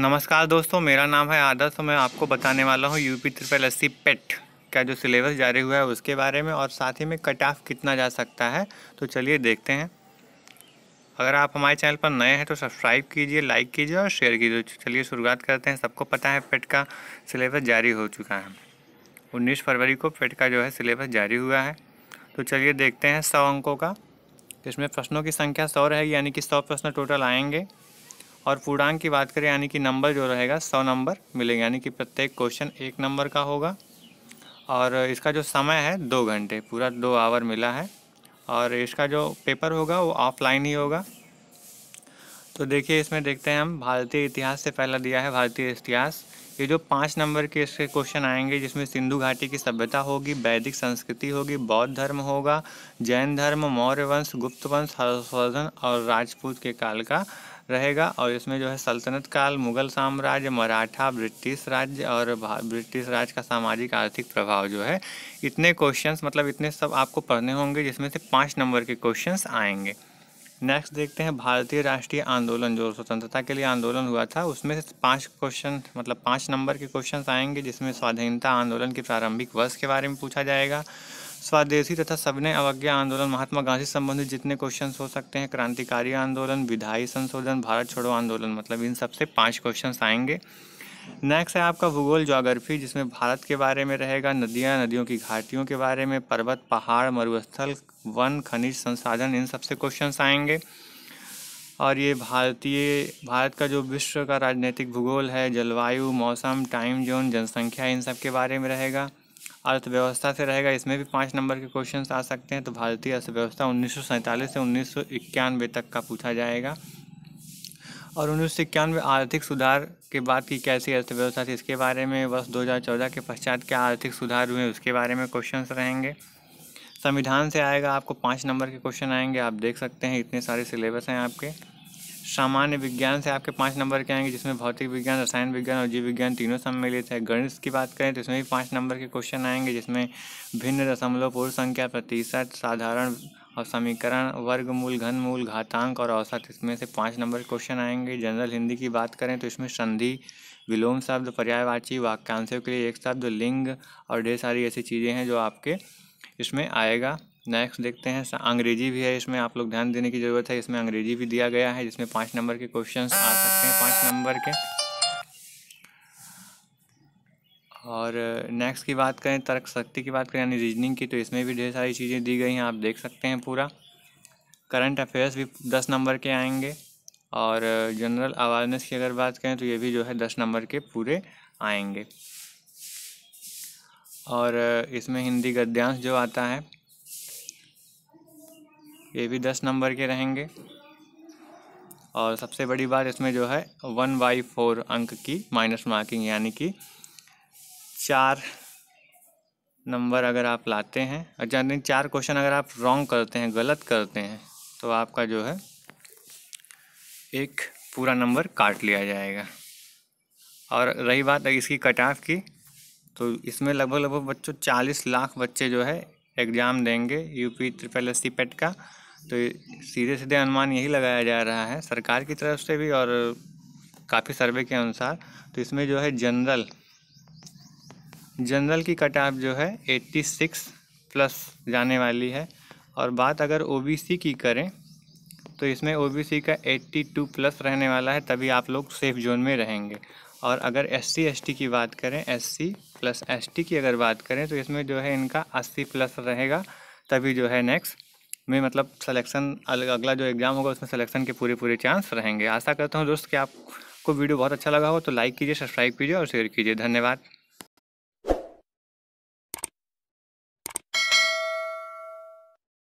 नमस्कार दोस्तों मेरा नाम है आदर्श तो मैं आपको बताने वाला हूँ यूपी ट्रिपल एस पेट का जो सिलेबस जारी हुआ है उसके बारे में और साथ ही में कट ऑफ कितना जा सकता है तो चलिए देखते हैं अगर आप हमारे चैनल पर नए हैं तो सब्सक्राइब कीजिए लाइक कीजिए और शेयर कीजिए चलिए शुरुआत करते हैं सबको पता है पेट का सिलेबस जारी हो चुका है उन्नीस फरवरी को पेट का जो है सिलेबस जारी हुआ है तो चलिए देखते हैं सौ अंकों का इसमें प्रश्नों की संख्या सौ रहेगी यानी कि सौ प्रश्न टोटल आएंगे और पूर्णांक की बात करें यानी कि नंबर जो रहेगा सौ नंबर मिलेंगे यानी कि प्रत्येक क्वेश्चन एक नंबर का होगा और इसका जो समय है दो घंटे पूरा दो आवर मिला है और इसका जो पेपर होगा वो ऑफलाइन ही होगा तो देखिए इसमें देखते हैं हम भारतीय इतिहास से पहला दिया है भारतीय इतिहास ये जो पाँच नंबर के इसके क्वेश्चन आएंगे जिसमें सिंधु घाटी की सभ्यता होगी वैदिक संस्कृति होगी बौद्ध धर्म होगा जैन धर्म मौर्य वंश गुप्त वंश हर्षवर्धन और राजपूत के काल का रहेगा और इसमें जो है सल्तनत काल मुगल साम्राज्य मराठा ब्रिटिश राज्य और ब्रिटिश राज्य का सामाजिक आर्थिक प्रभाव जो है इतने क्वेश्चंस मतलब इतने सब आपको पढ़ने होंगे जिसमें से पाँच नंबर के क्वेश्चंस आएंगे नेक्स्ट देखते हैं भारतीय राष्ट्रीय आंदोलन जो स्वतंत्रता के लिए आंदोलन हुआ था उसमें से पाँच क्वेश्चन मतलब पाँच नंबर के क्वेश्चन आएंगे जिसमें स्वाधीनता आंदोलन के प्रारंभिक वर्ष के बारे में पूछा जाएगा स्वदेशी तथा सविनय अवज्ञा आंदोलन महात्मा गांधी संबंधित जितने क्वेश्चन हो सकते हैं क्रांतिकारी आंदोलन विधायी संशोधन भारत छोड़ो आंदोलन मतलब इन सबसे पाँच क्वेश्चन आएंगे नेक्स्ट है आपका भूगोल ज्योग्राफी जिसमें भारत के बारे में रहेगा नदियाँ नदियों की घाटियों के बारे में पर्वत पहाड़ मरुस्थल वन खनिज संसाधन इन सबसे क्वेश्चन आएंगे और ये भारतीय भारत का जो विश्व का राजनीतिक भूगोल है जलवायु मौसम टाइम जोन जनसंख्या इन सब के बारे में रहेगा अर्थव्यवस्था से रहेगा इसमें भी पाँच नंबर के क्वेश्चन आ सकते हैं तो भारतीय अर्थव्यवस्था उन्नीस से उन्नीस तक का पूछा जाएगा और उन्नीस सौ इक्यानवे आर्थिक सुधार के बाद की कैसी अर्थव्यवस्था थी इसके बारे में वर्ष 2014 के पश्चात क्या आर्थिक सुधार हुए उसके बारे में क्वेश्चंस रहेंगे संविधान से आएगा आपको पाँच नंबर के क्वेश्चन आएंगे आप देख सकते हैं इतने सारे सिलेबस हैं आपके सामान्य विज्ञान से आपके पाँच नंबर के आएंगे जिसमें भौतिक विज्ञान रसायन विज्ञान और जीव विज्ञान तीनों सम्मिलित है गणित की बात करें तो इसमें भी पाँच नंबर के क्वेश्चन आएंगे जिसमें भिन्न दशमलव पूर्व संख्या प्रतिशत साधारण और समीकरण वर्गमूल घनमूल घातांक और औसत इसमें से पाँच नंबर क्वेश्चन आएंगे जनरल हिंदी की बात करें तो इसमें संधि विलोम शब्द पर्यायवाची वाक्यांशों के लिए एक शब्द लिंग और ढेर सारी ऐसी चीज़ें हैं जो आपके इसमें आएगा नेक्स्ट देखते हैं अंग्रेजी भी है इसमें आप लोग ध्यान देने की ज़रूरत है इसमें अंग्रेजी भी दिया गया है जिसमें पाँच नंबर के क्वेश्चन आ सकते हैं पाँच नंबर के और नेक्स्ट की बात करें तर्क शक्ति की बात करें यानी रीजनिंग की तो इसमें भी ढेर सारी चीज़ें दी गई हैं आप देख सकते हैं पूरा करंट अफेयर्स भी दस नंबर के आएंगे और जनरल अवेयरनेस की अगर बात करें तो ये भी जो है दस नंबर के पूरे आएंगे और इसमें हिंदी गद्यांश जो आता है ये भी दस नंबर के रहेंगे और सबसे बड़ी बात इसमें जो है वन बाई फोर अंक की माइनस मार्किंग यानी कि चार नंबर अगर आप लाते हैं और अच्छा, जान चार क्वेश्चन अगर आप रॉन्ग करते हैं गलत करते हैं तो आपका जो है एक पूरा नंबर काट लिया जाएगा और रही बात इसकी कट ऑफ की तो इसमें लगभग लगभग बच्चों चालीस लाख बच्चे जो है एग्ज़ाम देंगे यूपी ट्रिपल एस पेट का तो सीधे सीधे अनुमान यही लगाया जा रहा है सरकार की तरफ से भी और काफ़ी सर्वे के अनुसार तो इसमें जो है जनरल जनरल की कट ऑफ जो है एट्टी सिक्स प्लस जाने वाली है और बात अगर ओबीसी की करें तो इसमें ओबीसी का एट्टी टू प्लस रहने वाला है तभी आप लोग सेफ़ जोन में रहेंगे और अगर एस सी की बात करें एस सी प्लस एस की अगर बात करें तो इसमें जो है इनका अस्सी प्लस रहेगा तभी जो है नेक्स्ट में मतलब अलग अगला जो एग्ज़ाम होगा उसमें सलेक्शन के पूरे पूरे चांस रहेंगे आशा करता हूँ दोस्त कि आपको वीडियो बहुत अच्छा लगा हो तो लाइक कीजिए सब्सक्राइब कीजिए और शेयर कीजिए धन्यवाद